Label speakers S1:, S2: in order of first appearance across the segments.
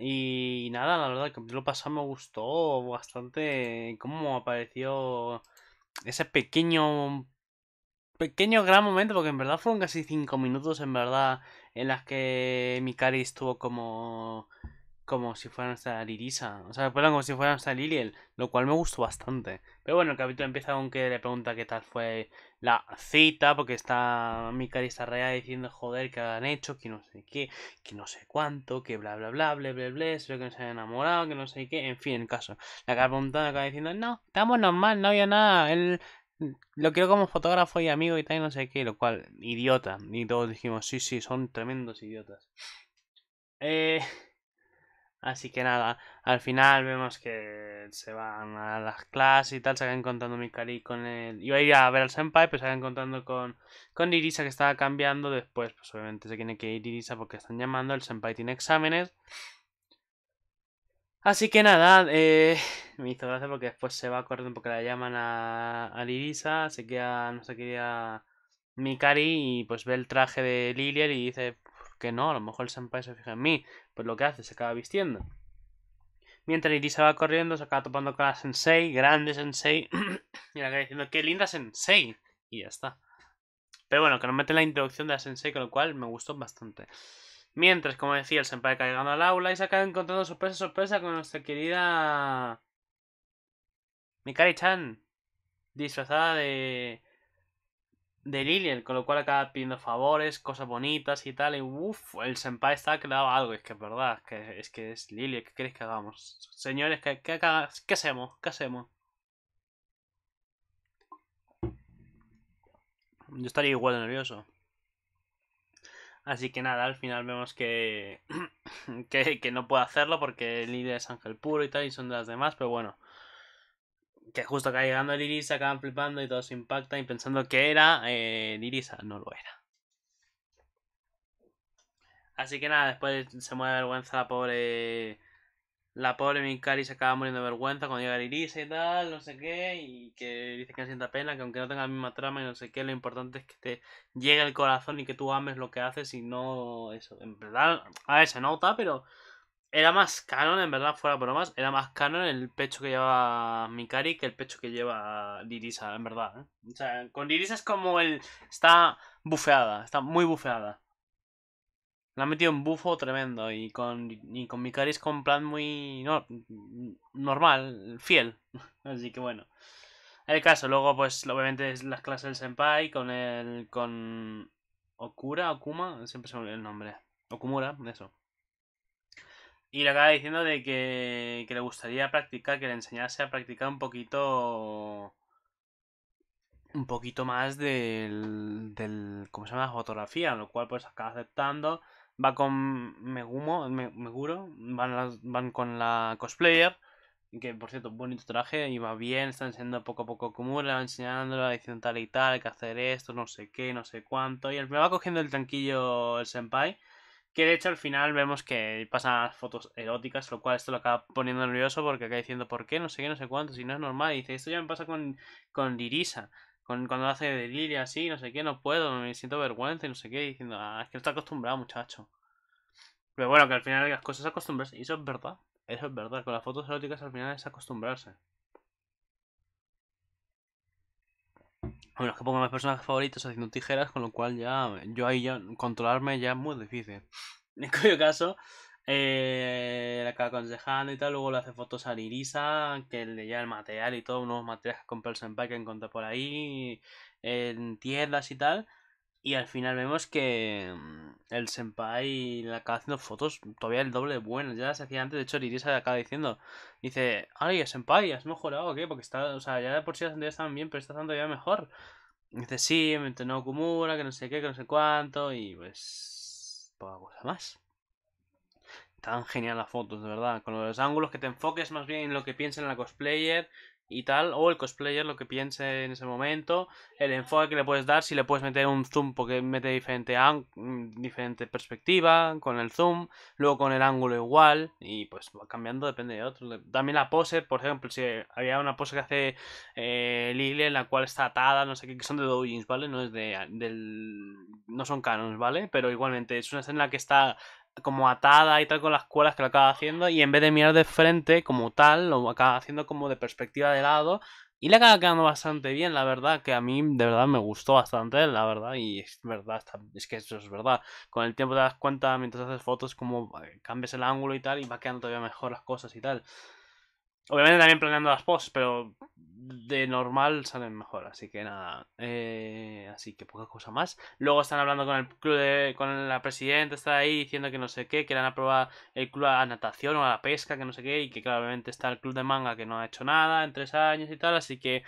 S1: Y nada, la verdad, el lo pasado me gustó bastante cómo apareció ese pequeño pequeño gran momento, porque en verdad fueron casi cinco minutos, en verdad, en las que Mikari estuvo como como si fueran hasta Lirisa. O sea, como si fueran hasta Liliel, lo cual me gustó bastante. Pero bueno, el capítulo empieza con que le pregunta qué tal fue la cita, porque está carista rayada diciendo, joder, que han hecho, que no sé qué, que no sé cuánto, que bla bla bla, bla bla bla, se que no se han enamorado, que no sé qué, en fin, en caso. La acaba preguntando acaba diciendo, no, estamos normal, no había nada, él lo quiero como fotógrafo y amigo y tal, y no sé qué, lo cual, idiota. Y todos dijimos, sí, sí, son tremendos idiotas. Eh... Así que nada, al final vemos que se van a las clases y tal, se van encontrando Mikari con el... Iba a ir a ver al senpai, pero se va encontrando con, con Irisa que estaba cambiando, después pues obviamente se tiene que ir Irisa porque están llamando, el senpai tiene exámenes. Así que nada, eh, me hizo gracia porque después se va corriendo porque la llaman a, a Irisa, se queda, no se quería Mikari y pues ve el traje de Lilia y dice, que no? A lo mejor el senpai se fija en mí. Pues lo que hace, se acaba vistiendo. Mientras elisa va corriendo, se acaba topando con la sensei, grande sensei. y la acaba diciendo, qué linda sensei. Y ya está. Pero bueno, que no mete la introducción de la sensei, con lo cual me gustó bastante. Mientras, como decía, el senpai cae llegando al aula y se acaba encontrando sorpresa, sorpresa con nuestra querida... Mikari-chan. Disfrazada de de Lilian, con lo cual acaba pidiendo favores, cosas bonitas y tal, y uff, el senpai está que algo, es que es verdad, es que es, que es Lilian, ¿qué crees que hagamos? Señores, ¿qué, qué, hacemos? ¿Qué hacemos? Yo estaría igual de nervioso. Así que nada, al final vemos que, que, no puede hacerlo porque Lilian es ángel puro y tal, y son de las demás, pero bueno que justo acá llegando Lirisa, acaban flipando y todo se impacta y pensando que era eh, Lirisa, no lo era. Así que nada, después se mueve vergüenza la pobre. La pobre Minkari se acaba muriendo de vergüenza cuando llega Lirisa y tal, no sé qué, y que dice que no sienta pena, que aunque no tenga la misma trama y no sé qué, lo importante es que te llegue el corazón y que tú ames lo que haces y no eso. En verdad, a ver, se nota, pero era más canon, en verdad, fuera bromas, era más canon el pecho que lleva Mikari que el pecho que lleva Dirisa, en verdad. ¿eh? O sea, con Dirisa es como el... Está bufeada, está muy bufeada. La ha metido un bufo tremendo y con, y con Mikari es con plan muy normal, fiel. Así que bueno. El caso, luego pues obviamente es las clases del senpai con el... con... Okura, Okuma, siempre se me olvida el nombre. Okumura, eso. Y le acaba diciendo de que, le gustaría practicar, que le enseñase a practicar un poquito. Un poquito más del. ¿Cómo se llama? La fotografía, lo cual pues acaba aceptando. Va con Megumo, me, Meguro, van, van con la cosplayer. Que por cierto, bonito traje, va bien, están siendo poco a poco cómo le va va diciendo tal y tal, que hacer esto, no sé qué, no sé cuánto. Y él me va cogiendo el tranquillo el senpai. Que de hecho al final vemos que pasan fotos eróticas, lo cual esto lo acaba poniendo nervioso porque acaba diciendo por qué, no sé qué, no sé cuánto, si no es normal. dice, esto ya me pasa con, con Lirisa, con, cuando hace de así, no sé qué, no puedo, me siento vergüenza y no sé qué, diciendo, ah, es que no está acostumbrado, muchacho. Pero bueno, que al final las cosas acostumbrarse, y eso es verdad, eso es verdad, con las fotos eróticas al final es acostumbrarse. Bueno, menos que pongo mis personajes favoritos haciendo tijeras, con lo cual ya yo ahí ya controlarme ya es muy difícil. En cuyo caso, eh, la acaba aconsejando y tal, luego le hace fotos a Lirisa, que le lleva el material y todo, unos materiales que compré el senpai que encontré por ahí, en tiendas y tal. Y al final vemos que mm, el senpai le acaba haciendo fotos todavía el doble de buenas. Ya las hacía antes, de hecho Lirisa le acaba diciendo. Dice, ay, senpai, ¿has mejorado o qué? Porque está, o sea, ya de por sí las anteriores estaban bien, pero está haciendo ya mejor. Dice, sí, me entrenó Kumura, que no sé qué, que no sé cuánto, y pues... poca cosa más. Tan genial las fotos, de verdad, con los ángulos que te enfoques más bien en lo que piensa en la cosplayer y tal, o el cosplayer lo que piense en ese momento, el enfoque que le puedes dar, si le puedes meter un zoom porque mete diferente, mm, diferente perspectiva con el zoom, luego con el ángulo igual, y pues va cambiando, depende de otro. También la pose, por ejemplo, si había una pose que hace eh, en la cual está atada, no sé qué, que son de doujins, ¿vale? No es de, del, no son canons, ¿vale? Pero igualmente es una escena que está como atada y tal con las cuerdas que lo acaba haciendo y en vez de mirar de frente como tal, lo acaba haciendo como de perspectiva de lado y le acaba quedando bastante bien, la verdad, que a mí de verdad me gustó bastante, la verdad, y es verdad, es que eso es verdad. Con el tiempo te das cuenta mientras haces fotos como eh, cambias el ángulo y tal y va quedando todavía mejor las cosas y tal. Obviamente también planeando las posts, pero de normal salen mejor, así que nada. Eh, así que poca cosa más. Luego están hablando con el club de, con la presidenta, está ahí diciendo que no sé qué, que le han aprobado el club a natación o a la pesca, que no sé qué, y que claramente está el club de manga que no ha hecho nada en tres años y tal, así que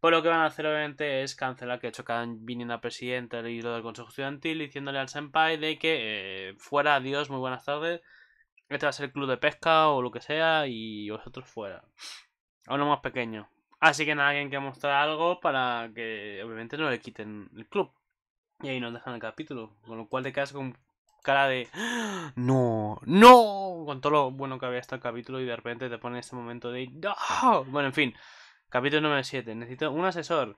S1: por lo que van a hacer obviamente es cancelar que ha hecho acaban viniendo a presidenta y hilo del consejo estudiantil diciéndole al senpai de que eh, fuera, adiós, muy buenas tardes este va a ser el club de pesca o lo que sea y vosotros fuera. A uno más pequeño. Así que nada, alguien que mostrar algo para que obviamente no le quiten el club. Y ahí nos dejan el capítulo. Con lo cual te quedas con cara de... ¡Ah! No, no. Con todo lo bueno que había hasta este el capítulo y de repente te pone este momento de... Bueno, en fin. Capítulo número 7. Necesito un asesor.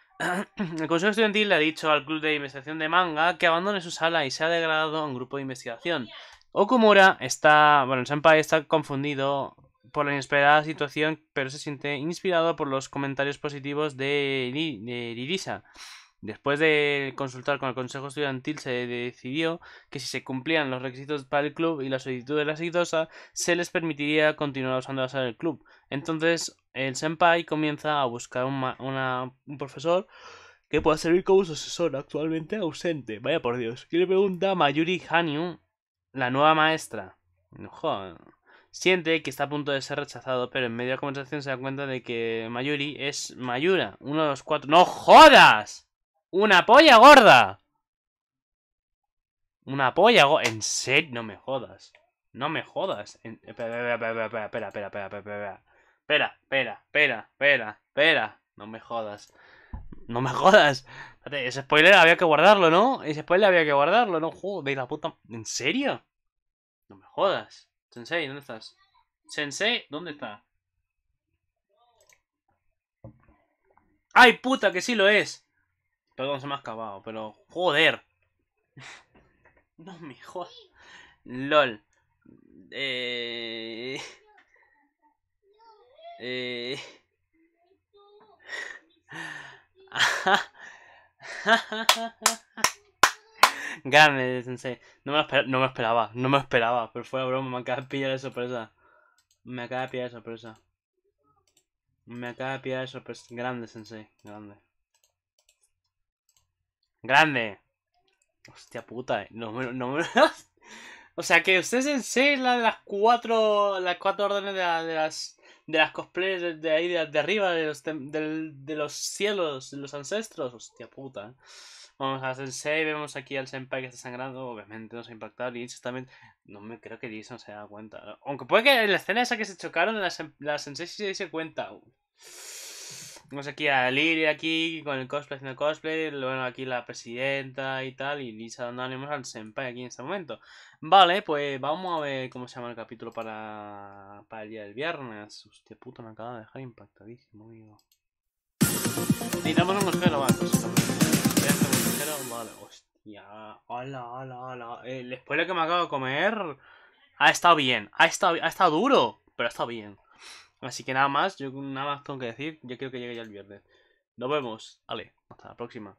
S1: El Consejo Estudiantil le ha dicho al Club de Investigación de Manga que abandone su sala y se ha degradado a un grupo de investigación. Okumura está, bueno, el senpai está confundido por la inesperada situación, pero se siente inspirado por los comentarios positivos de, de Después de consultar con el consejo estudiantil, se decidió que si se cumplían los requisitos para el club y la solicitud de la exitosa, se les permitiría continuar usando la sala del club. Entonces, el senpai comienza a buscar un, profesor que pueda servir como su asesor, actualmente ausente. Vaya por Dios. Y le pregunta Mayuri Hanyu la nueva maestra. Siente que está a punto de ser rechazado, pero en medio de la conversación se da cuenta de que Mayuri es Mayura, uno de los cuatro. ¡No jodas! ¡Una polla gorda! Una polla gorda. En serio, no me jodas. No me jodas. Espera, espera, espera, espera, espera, espera, espera, espera, espera, espera, espera, espera, no me jodas. No me jodas. Ese spoiler había que guardarlo, ¿no? Ese spoiler había que guardarlo, ¿no? Joder, la puta. ¿En serio? No me jodas. Sensei, ¿dónde estás? Sensei, ¿dónde está? ¡Ay, puta, que sí lo es! Perdón, se me ha acabado, pero... ¡Joder! no me jodas. LOL. Eh... Eh... Grande, sensei. No me, no me esperaba, no me esperaba, pero fue broma, me acaba de pillar de sorpresa. Me acaba de pillar de sorpresa. Me acaba de pillar de sorpresa. Grande, sensei, grande. ¡Grande! Hostia puta, eh. No me, no o sea que usted sensei la de las cuatro. las cuatro órdenes de las de las cosplays de, ahí de, arriba, de los, de, los cielos, de los ancestros. Hostia puta. ¿eh? Vamos a Sensei, vemos aquí al Senpai que está sangrando. Obviamente nos ha impactado. Y también. No me creo que Jason se dado cuenta. Aunque puede que en la escena esa que se chocaron, la, la Sensei se se cuenta. Tenemos aquí a Lily aquí con el cosplay haciendo cosplay. luego aquí la presidenta y tal. Y Lisa dando ánimos al senpai aquí en este momento. Vale, pues vamos a ver cómo se llama el capítulo para, para el día del viernes. Hostia puto, me acaba de dejar impactadísimo, amigo. Necesitamos un mosquero, vale. un vale. Hostia. Hola, hola, hola. El eh, spoiler que me acabo de comer ha estado bien. Ha estado, ha estado duro, pero ha estado bien. Así que nada más, yo nada más tengo que decir, yo creo que llegue ya el viernes. Nos vemos, vale, hasta la próxima.